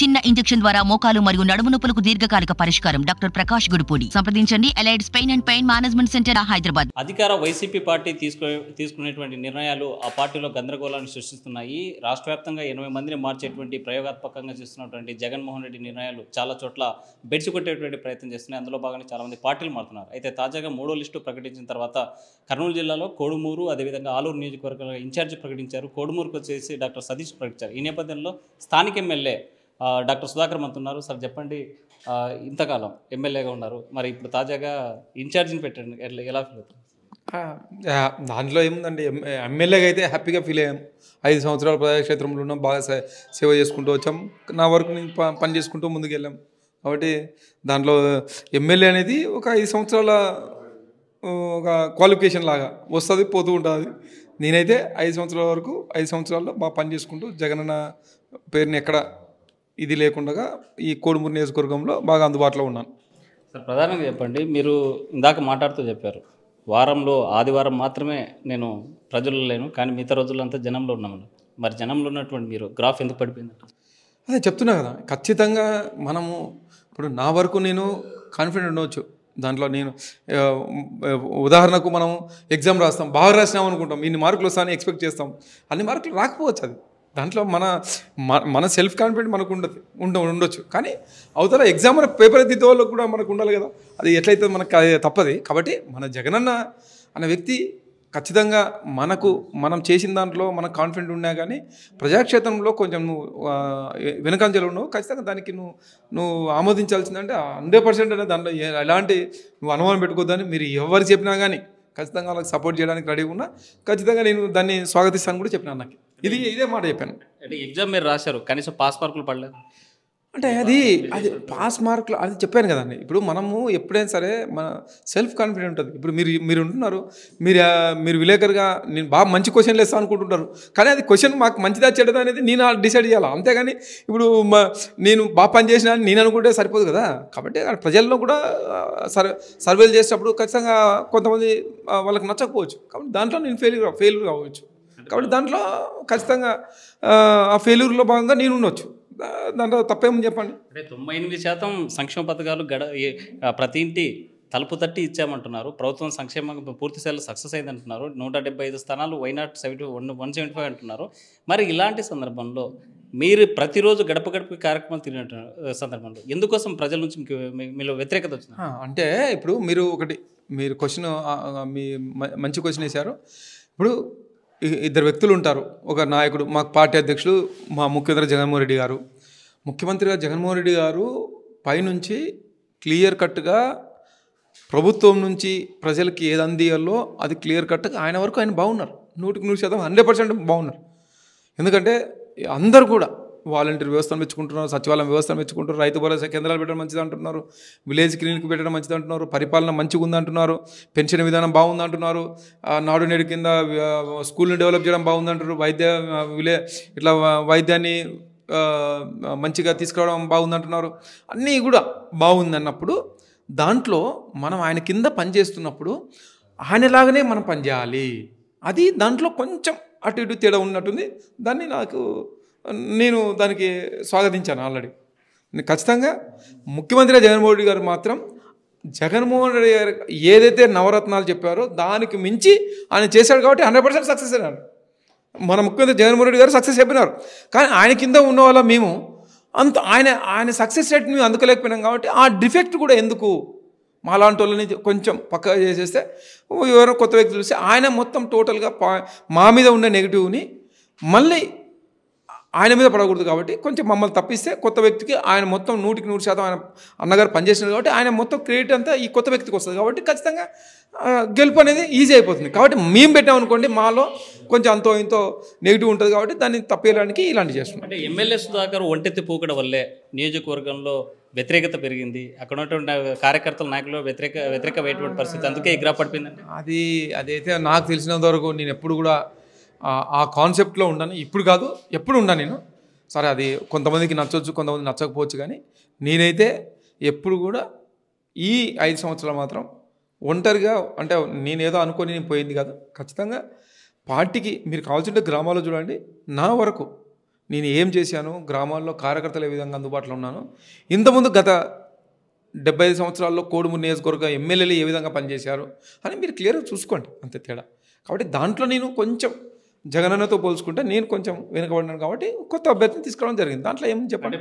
చిన్న ఇంజక్షన్ ద్వారా మోకాలు మరియు నడుము నొప్పులకు దీర్ఘకాలిక పరిష్కారం డాక్టర్ ప్రకాష్ గుడిపూడి సంప్రదించండి allied spine and pain management centre Hyderabad అధికార వైసీపీ పార్టీ తీసుకునేటువంటి నిర్ణయాలు ఆ పార్టీలో గందరగోళాన్ని సృష్టిస్తున్నాయి రాష్ట్ర వ్యాప్తంగా ఎనభై మందిని మార్చేటువంటి ప్రయోగాత్మకంగా చేస్తున్నటువంటి జగన్మోహన్ రెడ్డి నిర్ణయాలు చాలా చోట్ల బెడ్చి ప్రయత్నం చేస్తున్నాయి అందులో భాగంగా చాలామంది పార్టీలు మారుతున్నారు అయితే తాజాగా మూడో లిస్టు ప్రకటించిన తర్వాత కర్నూలు జిల్లాలో కోడుమూరు అదేవిధంగా ఆలూరు నియోజకవర్గంలో ఇన్ఛార్జ్ ప్రకటించారు కోడుమూరుకు వచ్చేసి డాక్టర్ సతీష్ ప్రకటించారు ఈ నేపథ్యంలో స్థానిక ఎమ్మెల్యే డాక్టర్ సుధాకర్ మంత్ ఉన్నారు సార్ చెప్పండి ఇంతకాలం ఎమ్మెల్యేగా ఉన్నారు మరి ఇప్పుడు తాజాగా ఇన్ఛార్జిని పెట్టండి ఎట్లా ఎలా ఫీల్ అవుతుంది దాంట్లో ఏముందండి ఎమ్మెల్యేగా అయితే హ్యాపీగా ఫీల్ అయ్యాం ఐదు సంవత్సరాలు ప్రజాక్షేత్రంలో ఉన్నాం బాగా సేవ చేసుకుంటూ వచ్చాం నా వరకు నేను పని చేసుకుంటూ ముందుకు వెళ్ళాం కాబట్టి దాంట్లో ఎమ్మెల్యే అనేది ఒక ఐదు సంవత్సరాల ఒక క్వాలిఫికేషన్ లాగా వస్తుంది పోతూ ఉంటుంది నేనైతే ఐదు సంవత్సరాల వరకు ఐదు సంవత్సరాల్లో బాగా పని చేసుకుంటూ జగనన్న పేరుని ఎక్కడ ఇది లేకుండా ఈ కోడుమూరు నియోజకవర్గంలో బాగా అందుబాటులో ఉన్నాను సార్ ప్రధానంగా చెప్పండి మీరు ఇందాక మాట్లాడుతూ చెప్పారు వారంలో ఆదివారం మాత్రమే నేను ప్రజల్లో లేను కానీ మిగతా రోజులంతా జనంలో ఉన్నాము మరి జనంలో ఉన్నటువంటి మీరు గ్రాఫ్ ఎందుకు పడిపోయింది అదే చెప్తున్నా కదా ఖచ్చితంగా మనము ఇప్పుడు నా వరకు నేను కాన్ఫిడెంట్ ఉండవచ్చు దాంట్లో నేను ఉదాహరణకు మనం ఎగ్జామ్ రాస్తాం బాగా రాసినాం అనుకుంటాం ఇన్ని మార్కులు వస్తాయని ఎక్స్పెక్ట్ చేస్తాం అన్ని మార్కులు రాకపోవచ్చు అది దాంట్లో మన మన సెల్ఫ్ కాన్ఫిడెంట్ మనకు ఉండదు ఉండ ఉండొచ్చు కానీ అవతల ఎగ్జామ్ పేపర్ ఎత్తితే వాళ్ళకు కూడా మనకు ఉండాలి కదా అది ఎట్లయితే మనకు తప్పది కాబట్టి మన జగనన్న అనే వ్యక్తి ఖచ్చితంగా మనకు మనం చేసిన దాంట్లో మనకు కాన్ఫిడెంట్ ఉన్నా కానీ ప్రజాక్షేత్రంలో కొంచెం నువ్వు వెనుకంజలు ఉన్నావు ఖచ్చితంగా దానికి నువ్వు నువ్వు ఆమోదించాల్సిందంటే హండ్రెడ్ పర్సెంట్ అనే దాంట్లో ఎలాంటి నువ్వు అనుమానం పెట్టుకోద్దని మీరు ఎవరు చెప్పినా కానీ ఖచ్చితంగా వాళ్ళకి సపోర్ట్ చేయడానికి రెడీగా ఉన్నా ఖచ్చితంగా నేను దాన్ని స్వాగతిస్తాను కూడా చెప్పినా అన్నకి ఇది ఇదే మాట చెప్పాను అంటే ఎగ్జామ్ మీరు రాశారు కనీసం పాస్ మార్కులు పడలేదు అంటే అది అది పాస్ మార్కులు అది చెప్పాను కదండి ఇప్పుడు మనము ఎప్పుడైనా సరే మన సెల్ఫ్ కాన్ఫిడెంట్ ఉంటుంది ఇప్పుడు మీరు మీరు ఉంటున్నారు మీరు మీరు విలేకరుగా నేను బాగా మంచి క్వశ్చన్లు వేస్తాను అనుకుంటుంటారు కానీ అది క్వశ్చన్ మాకు మంచిదా చెడ్డదా అనేది నేను డిసైడ్ చేయాలి అంతేగాని ఇప్పుడు నేను బాగా పని చేసిన నేను అనుకుంటే సరిపోదు కదా కాబట్టి ప్రజల్లో కూడా సర్వే సర్వేలు చేసేటప్పుడు ఖచ్చితంగా కొంతమంది వాళ్ళకి నచ్చకపోవచ్చు కాబట్టి దాంట్లో నేను ఫెయిల్ ఫెయిల్ కావచ్చు కాబట్టి దాంట్లో ఖచ్చితంగా ఆ ఫెయిల్యూర్లో భాగంగా నేను ఉండొచ్చు దాంట్లో తప్పేమని చెప్పండి అంటే తొంభై ఎనిమిది శాతం సంక్షేమ పథకాలు గడ ప్రతి ఇంటి తలుపు తట్టి ఇచ్చామంటున్నారు ప్రభుత్వం సంక్షేమ పూర్తి స్థాయిలో సక్సెస్ అయిందంటున్నారు నూట డెబ్బై ఐదు స్థానాలు why not seventy one one seventy five అంటున్నారు మరి ఇలాంటి సందర్భంలో మీరు ప్రతిరోజు గడప గడప కార్యక్రమాలు తిరిగిన సందర్భంలో ఎందుకోసం ప్రజల నుంచి మీలో వ్యతిరేకత వచ్చింది అంటే ఇప్పుడు మీరు ఒకటి మీరు క్వశ్చన్ మీ మంచి క్వశ్చన్ వేశారు ఇప్పుడు ఇద్దరు వ్యక్తులు ఉంటారు ఒక నాయకుడు మా పార్టీ అధ్యక్షుడు మా ముఖ్యమంత్రి జగన్మోహన్ రెడ్డి గారు ముఖ్యమంత్రిగా జగన్మోహన్ రెడ్డి గారు పైనుంచి క్లియర్ కట్గా ప్రభుత్వం నుంచి ప్రజలకి ఏది అందియాలో అది క్లియర్ కట్గా ఆయన వరకు ఆయన బాగున్నారు నూటికి నూరు శాతం హండ్రెడ్ పర్సెంట్ బాగున్నారు ఎందుకంటే అందరు కూడా వాలంటీర్ వ్యవస్థను మెచ్చుకుంటున్నారు సచివాలయం వ్యవస్థను మెచ్చుకుంటున్నారు రైతు భరోసా కేంద్రాలు పెట్టడం మంచిది అంటున్నారు విలేజ్ క్లినిక్ పెట్టడం మంచిది అంటున్నారు పరిపాలన మంచిగా ఉందంటున్నారు పెన్షన్ విధానం బాగుంది అంటున్నారు నాడు నేడు కింద స్కూల్ని డెవలప్ చేయడం బాగుందంటారు వైద్య విలే ఇట్లా వైద్యాన్ని మంచిగా తీసుకురావడం బాగుందంటున్నారు అన్నీ కూడా బాగుందన్నప్పుడు దాంట్లో మనం ఆయన కింద పనిచేస్తున్నప్పుడు ఆయనలాగానే మనం పనిచేయాలి అది దాంట్లో కొంచెం అటు ఇటు తేడా ఉన్నట్టుంది దాన్ని నాకు నేను దానికి స్వాగతించాను ఆల్రెడీ ఖచ్చితంగా ముఖ్యమంత్రి జగన్మోహన్ రెడ్డి గారు మాత్రం జగన్మోహన్ రెడ్డి గారు ఏదైతే నవరత్నాలు చెప్పారో దానికి మించి ఆయన చేశాడు కాబట్టి హండ్రెడ్ పర్సెంట్ సక్సెస్ అయినారు మన ముఖ్యమంత్రి జగన్మోహన్ రెడ్డి గారు సక్సెస్ చెప్పినారు కానీ ఆయన కింద ఉన్న వాళ్ళ మేము అంత ఆయన ఆయన సక్సెస్ రేట్ మేము అందుకోలేకపోయినాం కాబట్టి ఆ డిఫెక్ట్ కూడా ఎందుకు మాలాంటి వాళ్ళని కొంచెం పక్కగా చేసేస్తే ఎవరో కొత్త వ్యక్తులు చూస్తే ఆయన మొత్తం టోటల్గా మా మీద ఉన్న నెగిటివ్ని మళ్ళీ ఆయన మీద పడకూడదు కాబట్టి కొంచెం మమ్మల్ని తప్పిస్తే కొత్త వ్యక్తికి ఆయన మొత్తం నూటికి నూరు శాతం ఆయన అన్నగారు పనిచేసినారు కాబట్టి ఆయన మొత్తం క్రెడిట్ అంతా ఈ కొత్త వ్యక్తికి వస్తుంది కాబట్టి ఖచ్చితంగా గెలుపు అనేది ఈజీ అయిపోతుంది కాబట్టి మేము పెట్టామనుకోండి మాలో కొంచెం అంతో ఇంతో నెగిటివ్ ఉంటుంది కాబట్టి దాన్ని తప్పేయడానికి ఇలాంటి చేస్తున్నాం అంటే ఎమ్మెల్యే సుధాకర్ ఒంటెత్తి పోకడం వల్లే నియోజకవర్గంలో వ్యతిరేకత పెరిగింది అక్కడ ఉన్నటువంటి కార్యకర్తల నాయకులు వ్యతిరేక వ్యతిరేకమైనటువంటి పరిస్థితి అందుకే ఎగ్రా పడిపోయిందండి అది అదైతే నాకు తెలిసినంత వరకు నేను ఎప్పుడు కూడా ఆ కాన్సెప్ట్లో ఉండను ఇప్పుడు కాదు ఎప్పుడు ఉండను నేను సరే అది కొంతమందికి నచ్చవచ్చు కొంతమంది నచ్చకపోవచ్చు కానీ నేనైతే ఎప్పుడు కూడా ఈ ఐదు సంవత్సరాలు మాత్రం ఒంటరిగా అంటే నేనేదో అనుకొని నేను పోయింది కాదు ఖచ్చితంగా పార్టీకి మీరు కావాల్సింటే గ్రామాల్లో చూడండి నా వరకు నేను ఏం చేశాను గ్రామాల్లో కార్యకర్తలు ఏ విధంగా అందుబాటులో ఉన్నాను ఇంతకుముందు గత డెబ్బై ఐదు సంవత్సరాల్లో కోడుమూరు నియోజకవర్గ ఎమ్మెల్యేలు ఏ విధంగా పనిచేశారు అని మీరు క్లియర్గా చూసుకోండి అంతే తేడా కాబట్టి దాంట్లో నేను కొంచెం జగనన్నతో పోల్చుకుంటే నేను కొంచెం వెనుకబడినాను కాబట్టి కొత్త అభ్యర్థిని తీసుకురావడం జరిగింది దాంట్లో ఏం చెప్పండి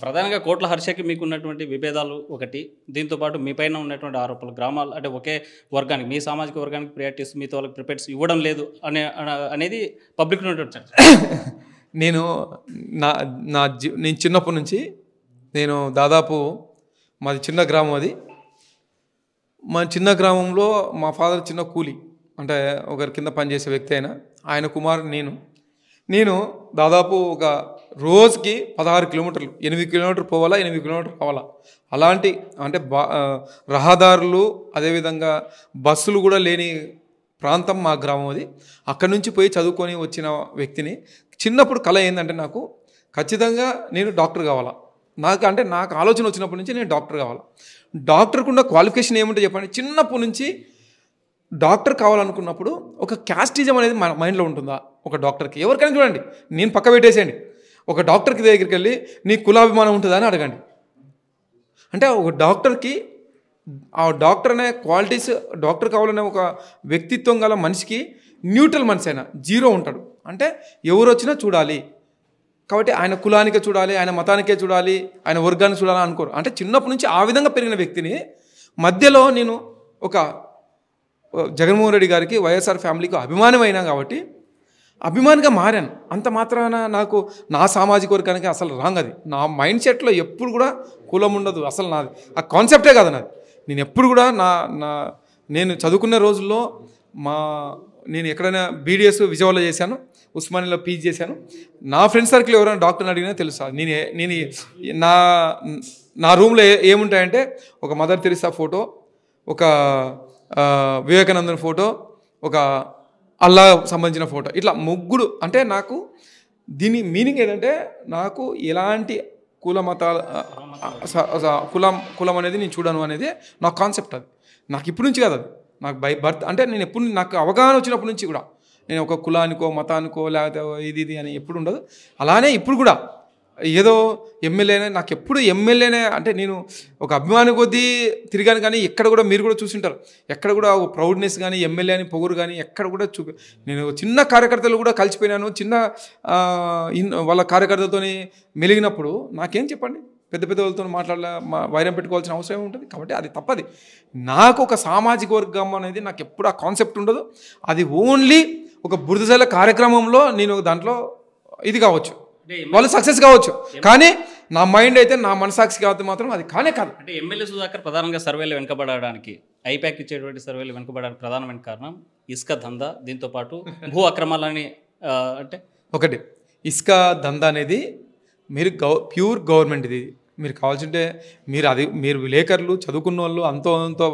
ప్రధానంగా కోట్ల హర్షకి మీకు ఉన్నటువంటి విభేదాలు ఒకటి దీంతోపాటు మీ పైన ఉన్నటువంటి ఆరోపణలు గ్రామాలు అంటే ఒకే వర్గానికి మీ సామాజిక వర్గానికి ప్రియారిటీస్ మీతో వాళ్ళకి ప్రిపేర్స్ ఇవ్వడం లేదు అనే అనేది పబ్లిక్ ఉన్నటువంటి నేను నా నా నేను చిన్నప్పటి నుంచి నేను దాదాపు మాది చిన్న గ్రామం అది మా చిన్న గ్రామంలో మా ఫాదర్ చిన్న కూలి అంటే ఒకరి కింద పనిచేసే వ్యక్తి అయినా ఆయన కుమారు నేను నేను దాదాపు ఒక రోజుకి పదహారు కిలోమీటర్లు ఎనిమిది కిలోమీటర్ పోవాలా ఎనిమిది కిలోమీటర్ పోవాలా అలాంటి అంటే బా రహదారులు అదేవిధంగా బస్సులు కూడా లేని ప్రాంతం మా గ్రామం అది అక్కడి నుంచి పోయి చదువుకొని వచ్చిన వ్యక్తిని చిన్నప్పుడు కళ ఏంటంటే నాకు ఖచ్చితంగా నేను డాక్టర్ కావాలా నాకు అంటే నాకు ఆలోచన వచ్చినప్పటి నుంచి నేను డాక్టర్ కావాలా డాక్టర్కున్న క్వాలిఫికేషన్ ఏమంటే చెప్పండి చిన్నప్పటి నుంచి డాక్టర్ కావాలనుకున్నప్పుడు ఒక క్యాస్టిజం అనేది మన మైండ్లో ఉంటుందా ఒక డాక్టర్కి ఎవరికైనా చూడండి నేను పక్క పెట్టేసేయండి ఒక డాక్టర్కి దగ్గరికి వెళ్ళి నీ కులాభిమానం ఉంటుందా అని అడగండి అంటే ఒక డాక్టర్కి ఆ డాక్టర్ అనే క్వాలిటీస్ డాక్టర్ కావాలనే ఒక వ్యక్తిత్వం గల మనిషికి న్యూట్రల్ మనిషి అయినా జీరో ఉంటాడు అంటే ఎవరు వచ్చినా చూడాలి కాబట్టి ఆయన కులానికే చూడాలి ఆయన మతానికే చూడాలి ఆయన వర్గాన్ని చూడాలని అనుకోరు అంటే చిన్నప్పటి నుంచి ఆ విధంగా పెరిగిన వ్యక్తిని మధ్యలో నేను ఒక జగన్మోహన్ రెడ్డి గారికి వైఎస్ఆర్ ఫ్యామిలీకి అభిమానమైనా కాబట్టి అభిమానిగా మారాను అంత మాత్రాన నాకు నా సామాజిక వర్గానికి అసలు రాంగ్ అది నా మైండ్ సెట్లో ఎప్పుడు కూడా కులం ఉండదు అసలు నాది ఆ కాన్సెప్టే కాదు నాది నేను ఎప్పుడు కూడా నా నా నేను చదువుకున్న రోజుల్లో మా నేను ఎక్కడైనా బీడిఎస్ విజయవాడలో చేశాను ఉస్మానియాలో పీజీ చేశాను నా ఫ్రెండ్ సర్కిల్ ఎవరైనా డాక్టర్ని అడిగినా తెలుసా నేను నేను నా నా రూమ్లో ఏముంటాయంటే ఒక మదర్ తెరిసా ఫోటో ఒక వివేకానందుని ఫోటో ఒక అల్లా సంబంధించిన ఫోటో ఇట్లా ముగ్గురు అంటే నాకు దీని మీనింగ్ ఏంటంటే నాకు ఎలాంటి కుల మతాల కులం కులం అనేది నేను చూడను అనేది నా కాన్సెప్ట్ అది నాకు ఇప్పటి నుంచి కాదు అది నాకు బై బర్త్ అంటే నేను ఎప్పుడు నాకు అవగాహన వచ్చినప్పటి నుంచి కూడా నేను ఒక కులానికో మతానికో లేకపోతే ఇది ఇది అని ఎప్పుడు ఉండదు అలానే ఇప్పుడు కూడా ఏదో ఎమ్మెల్యేనే నాకు ఎప్పుడు ఎమ్మెల్యేనే అంటే నేను ఒక అభిమాని కొద్దీ తిరిగాను కానీ ఎక్కడ కూడా మీరు కూడా చూసింటారు ఎక్కడ కూడా ఒక ప్రౌడ్నెస్ కానీ ఎమ్మెల్యే అని పొగురు కానీ ఎక్కడ కూడా చూ నేను చిన్న కార్యకర్తలు కూడా కలిసిపోయినాను చిన్న వాళ్ళ కార్యకర్తలతోని మెలిగినప్పుడు నాకేం చెప్పండి పెద్ద పెద్ద వాళ్ళతో మాట్లాడాల వైరం పెట్టుకోవాల్సిన అవసరం ఉంటుంది కాబట్టి అది తప్పది నాకు ఒక సామాజిక వర్గం అనేది నాకు ఎప్పుడు ఆ కాన్సెప్ట్ ఉండదు అది ఓన్లీ ఒక బురదశైల కార్యక్రమంలో నేను దాంట్లో ఇది కావచ్చు వాళ్ళు సక్సెస్ కావచ్చు కానీ నా మైండ్ అయితే నా మనసాక్షి కాబట్టి మాత్రం అది కానే కాదు అంటే ఎమ్మెల్యే సుధాకర్ ప్రధానంగా సర్వేలు వెనుకబడడానికి ఐపాక్ ఇచ్చేటువంటి సర్వేలు వెనుకబడడానికి ప్రధానమైన కారణం ఇసుక దందా దీంతో పాటు భూ అక్రమాలని అంటే ఒకటి ఇసుక దందా అనేది మీరు గవ ప్యూర్ గవర్నమెంట్ ఇది మీరు కావాల్సింటే మీరు అది మీరు విలేకరులు చదువుకున్న వాళ్ళు అంతో అంతో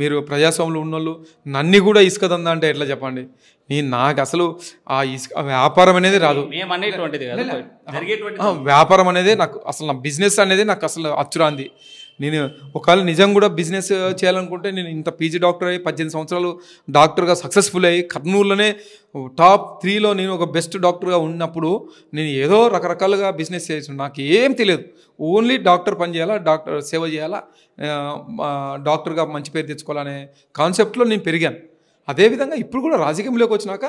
మీరు ప్రజాస్వాములు ఉన్న వాళ్ళు నన్ను కూడా ఇసుక దందా అంటే ఎట్లా చెప్పండి నేను నాకు అసలు ఆ ఇసుక వ్యాపారం అనేది రాదు వ్యాపారం అనేది నాకు అసలు నా బిజినెస్ అనేది నాకు అసలు అచ్చురాంది నేను ఒకవేళ నిజం కూడా బిజినెస్ చేయాలనుకుంటే నేను ఇంత పీజీ డాక్టర్ అయ్యి పద్దెనిమిది సంవత్సరాలు డాక్టర్గా సక్సెస్ఫుల్ అయ్యి కర్నూలులోనే టాప్ త్రీలో నేను ఒక బెస్ట్ డాక్టర్గా ఉన్నప్పుడు నేను ఏదో రకరకాలుగా బిజినెస్ చేసిన నాకు ఏం తెలియదు ఓన్లీ డాక్టర్ పని చేయాలా డాక్టర్ సేవ చేయాలా డాక్టర్గా మంచి పేరు తెచ్చుకోవాలనే కాన్సెప్ట్లో నేను పెరిగాను అదేవిధంగా ఇప్పుడు కూడా రాజకీయంలోకి వచ్చినాక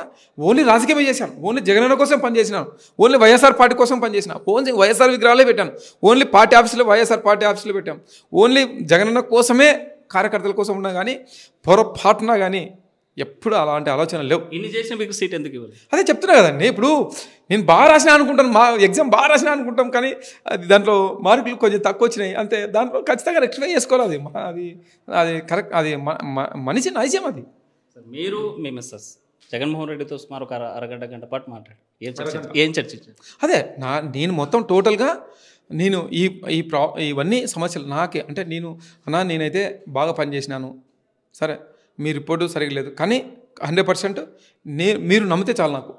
ఓన్లీ రాజకీయమే చేశాను ఓన్లీ జగనన్న కోసం పనిచేసినాను ఓన్లీ వైఎస్ఆర్ పార్టీ కోసం పనిచేసిన ఓన్లీ వైఎస్ఆర్ విగ్రహాలే పెట్టాను ఓన్లీ పార్టీ ఆఫీసులో వైఎస్ఆర్ పార్టీ ఆఫీసులో పెట్టాం ఓన్లీ జగనన్న కోసమే కార్యకర్తల కోసం ఉన్నా కానీ పొరపాటున కానీ ఎప్పుడు అలాంటి ఆలోచన లేవు ఇన్ని చేసిన మీకు సీట్ ఎందుకు ఇవ్వాలి అదే చెప్తున్నా కదండి ఇప్పుడు నేను బాగా రాసినా అనుకుంటాను మా ఎగ్జామ్ బాగా రాసినా అనుకుంటాం కానీ అది దాంట్లో మార్కులు కొంచెం తక్కువ వచ్చినాయి అంతే దాంట్లో ఖచ్చితంగా రెక్టిఫై చేసుకోవాలి అది అది అది కరెక్ట్ అది మనిషి నైజం అది మీరు మీ మిస్సెస్ జగన్మోహన్ రెడ్డితో సుమారు ఒక అరగంట గంట పాటు మాట్లాడు ఏం చర్చ ఏం చర్చించారు అదే నా నేను మొత్తం టోటల్గా నేను ఈ ఈ ప్రా ఇవన్నీ సమస్యలు నాకే అంటే నేను అన్నా నేనైతే బాగా పనిచేసినాను సరే మీ రిపోర్టు సరిగ్గా లేదు కానీ హండ్రెడ్ పర్సెంట్ నేను మీరు నమ్మితే చాలు నాకు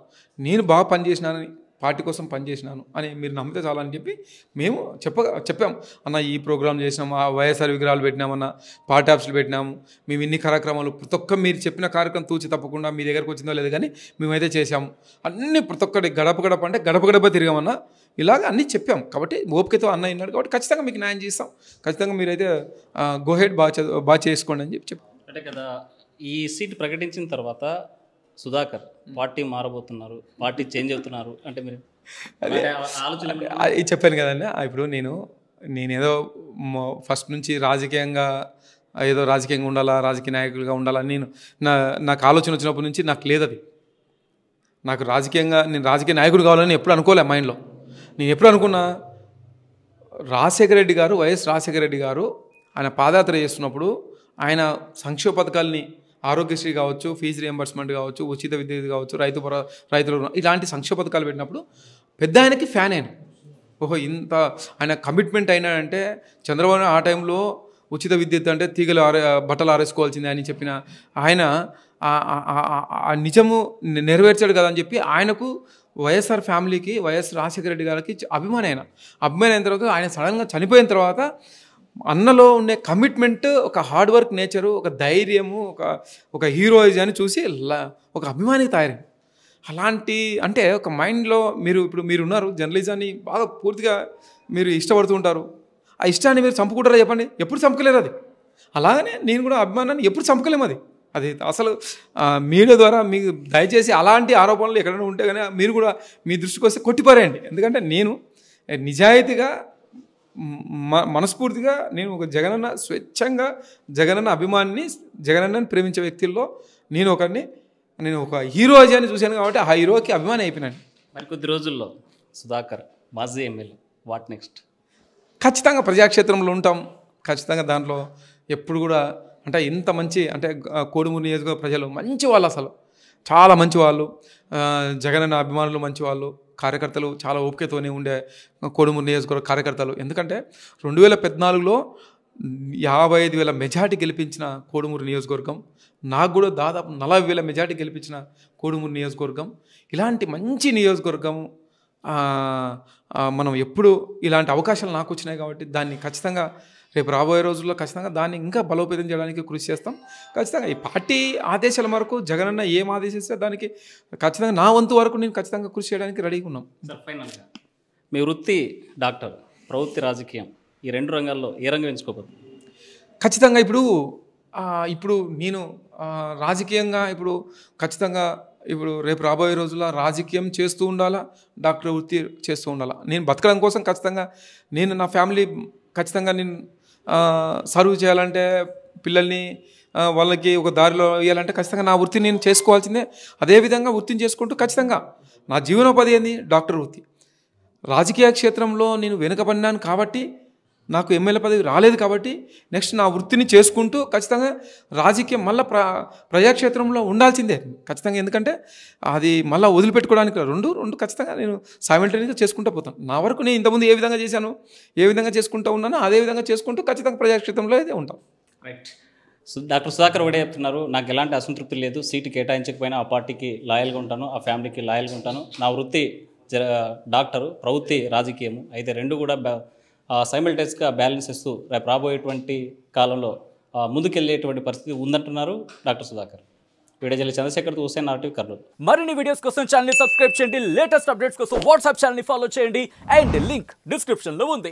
నేను బాగా పనిచేసినానని పార్టీ కోసం పనిచేసినాను అని మీరు నమ్మితే చాలా అని చెప్పి మేము చెప్ప చెప్పాం అన్న ఈ ప్రోగ్రాం చేసినాం ఆ వైఎస్ఆర్ విగ్రహాలు పెట్టినామన్న పార్టీ ఆఫీసులు పెట్టినాము మేము ఇన్ని కార్యక్రమాలు ప్రతి ఒక్క మీరు చెప్పిన కార్యక్రమం తూచి తప్పకుండా మీ దగ్గరకు వచ్చిందో లేదు కానీ మేమైతే చేసాము అన్ని ప్రతి ఒక్కటి గడప గడప అంటే గడప గడప తిరిగామన్నా ఇలాగ అన్నీ చెప్పాం కాబట్టి ఓపికతో అన్న అయినాడు కాబట్టి ఖచ్చితంగా మీకు న్యాయం చేస్తాం ఖచ్చితంగా మీరైతే గోహెడ్ బాగా బాగా చేసుకోండి అని చెప్పి చెప్పాం అంటే కదా ఈ సీట్ ప్రకటించిన తర్వాత సుధాకర్ పార్టీ మారబోతున్నారు పార్టీ చేంజ్ అవుతున్నారు అంటే మీరు అదే ఆలోచన చెప్పాను కదండి ఇప్పుడు నేను నేనేదో ఫస్ట్ నుంచి రాజకీయంగా ఏదో రాజకీయంగా ఉండాలా రాజకీయ నాయకులుగా ఉండాలా నేను నా నాకు ఆలోచన వచ్చినప్పటి నుంచి నాకు లేదు అది నాకు రాజకీయంగా నేను రాజకీయ నాయకుడు కావాలని ఎప్పుడు అనుకోలే మైండ్లో నేను ఎప్పుడు అనుకున్నా రాజశేఖర రెడ్డి గారు వైఎస్ రాజశేఖర రెడ్డి గారు ఆయన పాదయాత్ర చేస్తున్నప్పుడు ఆయన సంక్షేమ పథకాలని ఆరోగ్యశ్రీ కావచ్చు ఫీజు రియంబర్స్మెంట్ కావచ్చు ఉచిత విద్యుత్ కావచ్చు రైతు రైతుల ఇలాంటి సంక్షేమ పథకాలు పెట్టినప్పుడు పెద్ద ఆయనకి ఫ్యాన్ ఆయన ఓహో ఇంత ఆయన కమిట్మెంట్ అయినాడంటే చంద్రబాబు ఆ టైంలో ఉచిత విద్యుత్ అంటే తీగలు ఆరే బట్టలు ఆరేసుకోవాల్సిందే అని చెప్పిన ఆయన నిజము నెరవేర్చాడు కదా అని చెప్పి ఆయనకు వైఎస్ఆర్ ఫ్యామిలీకి వైఎస్ రాజశేఖర రెడ్డి గారికి అభిమానం అయిన అభిమానం అయిన తర్వాత ఆయన సడన్గా చనిపోయిన తర్వాత అన్నలో ఉండే కమిట్మెంట్ ఒక హార్డ్ వర్క్ నేచరు ఒక ధైర్యము ఒక ఒక అని చూసి ఒక అభిమానికి తయారైంది అలాంటి అంటే ఒక మైండ్లో మీరు ఇప్పుడు మీరు ఉన్నారు జర్నలిజాన్ని బాగా పూర్తిగా మీరు ఇష్టపడుతూ ఉంటారు ఆ ఇష్టాన్ని మీరు చంపుకుంటారా చెప్పండి ఎప్పుడు చంపలేరు అది అలాగనే నేను కూడా అభిమానాన్ని ఎప్పుడు చంపలేము అది అది అసలు మీడియా ద్వారా మీకు దయచేసి అలాంటి ఆరోపణలు ఎక్కడైనా ఉంటే కానీ మీరు కూడా మీ దృష్టికి వస్తే కొట్టిపారేయండి ఎందుకంటే నేను నిజాయితీగా మనస్ఫూర్తిగా నేను ఒక జగనన్న స్వచ్ఛంగా జగనన్న అభిమానిని జగనన్నని ప్రేమించే వ్యక్తుల్లో నేను ఒకరిని నేను ఒక హీరో అని చూశాను కాబట్టి ఆ హీరోకి అభిమాని అయిపోయినాను మరికొద్ది రోజుల్లో సుధాకర్ మాజీ ఎమ్మెల్యే వాట్ నెక్స్ట్ ఖచ్చితంగా ప్రజాక్షేత్రంలో ఉంటాం ఖచ్చితంగా దాంట్లో ఎప్పుడు కూడా అంటే ఇంత మంచి అంటే కోడుమూరు నియోజకవర్గ ప్రజలు మంచి వాళ్ళు అసలు చాలా మంచి వాళ్ళు అన్న అభిమానులు మంచి వాళ్ళు కార్యకర్తలు చాలా ఓపికతోనే ఉండే కోడుమూరు నియోజకవర్గ కార్యకర్తలు ఎందుకంటే రెండు వేల పద్నాలుగులో యాభై ఐదు వేల మెజార్టీ గెలిపించిన కోడుమూరు నియోజకవర్గం నాకు కూడా దాదాపు నలభై వేల మెజార్టీ గెలిపించిన కోడుమూరు నియోజకవర్గం ఇలాంటి మంచి నియోజకవర్గం మనం ఎప్పుడు ఇలాంటి అవకాశాలు నాకు వచ్చినాయి కాబట్టి దాన్ని ఖచ్చితంగా రేపు రాబోయే రోజుల్లో ఖచ్చితంగా దాన్ని ఇంకా బలోపేతం చేయడానికి కృషి చేస్తాం ఖచ్చితంగా ఈ పార్టీ ఆదేశాల వరకు జగనన్న ఏం ఆదేశిస్తే దానికి ఖచ్చితంగా నా వంతు వరకు నేను ఖచ్చితంగా కృషి చేయడానికి రెడీగా ఉన్నాం ఫైనల్గా మీ వృత్తి డాక్టర్ ప్రవృత్తి రాజకీయం ఈ రెండు రంగాల్లో ఏ రంగం ఎంచుకోబోతుంది ఖచ్చితంగా ఇప్పుడు ఇప్పుడు నేను రాజకీయంగా ఇప్పుడు ఖచ్చితంగా ఇప్పుడు రేపు రాబోయే రోజుల్లో రాజకీయం చేస్తూ ఉండాలా డాక్టర్ వృత్తి చేస్తూ ఉండాలా నేను బతకడం కోసం ఖచ్చితంగా నేను నా ఫ్యామిలీ ఖచ్చితంగా నేను సర్వ్ చేయాలంటే పిల్లల్ని వాళ్ళకి ఒక దారిలో వేయాలంటే ఖచ్చితంగా నా వృత్తిని నేను చేసుకోవాల్సిందే అదేవిధంగా వృత్తిని చేసుకుంటూ ఖచ్చితంగా నా జీవనోపాధి ఏంది డాక్టర్ వృత్తి రాజకీయ క్షేత్రంలో నేను వెనుకబడినాను కాబట్టి నాకు ఎమ్మెల్యే పదవి రాలేదు కాబట్టి నెక్స్ట్ నా వృత్తిని చేసుకుంటూ ఖచ్చితంగా రాజకీయం మళ్ళీ ప్ర ప్రజాక్షేత్రంలో ఉండాల్సిందే ఖచ్చితంగా ఎందుకంటే అది మళ్ళీ వదిలిపెట్టుకోవడానికి రెండు రెండు ఖచ్చితంగా నేను సైమిల్టేనియస్గా చేసుకుంటూ పోతాను నా వరకు నేను ఇంతకుముందు ఏ విధంగా చేశాను ఏ విధంగా చేసుకుంటూ ఉన్నానో అదే విధంగా చేసుకుంటూ ఖచ్చితంగా ప్రజాక్షేత్రంలో అయితే ఉంటాం రైట్ డాక్టర్ సుధాకర్ ఒకటే చెప్తున్నారు నాకు ఎలాంటి అసంతృప్తి లేదు సీటు కేటాయించకపోయినా ఆ పార్టీకి లాయల్గా ఉంటాను ఆ ఫ్యామిలీకి లాయల్గా ఉంటాను నా వృత్తి డాక్టరు ప్రవృత్తి రాజకీయము అయితే రెండు కూడా సైమల్టైస్గా బ్యాలెన్స్ ఇస్తూ రాబోయేటువంటి కాలంలో ముందుకెళ్ళేటువంటి పరిస్థితి ఉందంటున్నారు డాక్టర్ సుధాకర్ వీడియోజల్లి చంద్రశేఖర్ హుసేన్ నాటి కర్నూలు మరిన్ని వీడియోస్ కోసం ఛానల్ సబ్స్క్రైబ్ చేయండి లేటెస్ట్ అప్డేట్స్ కోసం వాట్సాప్ ఛానల్ని ఫాలో చేయండి అండ్ లింక్ డిస్క్రిప్షన్లో ఉంది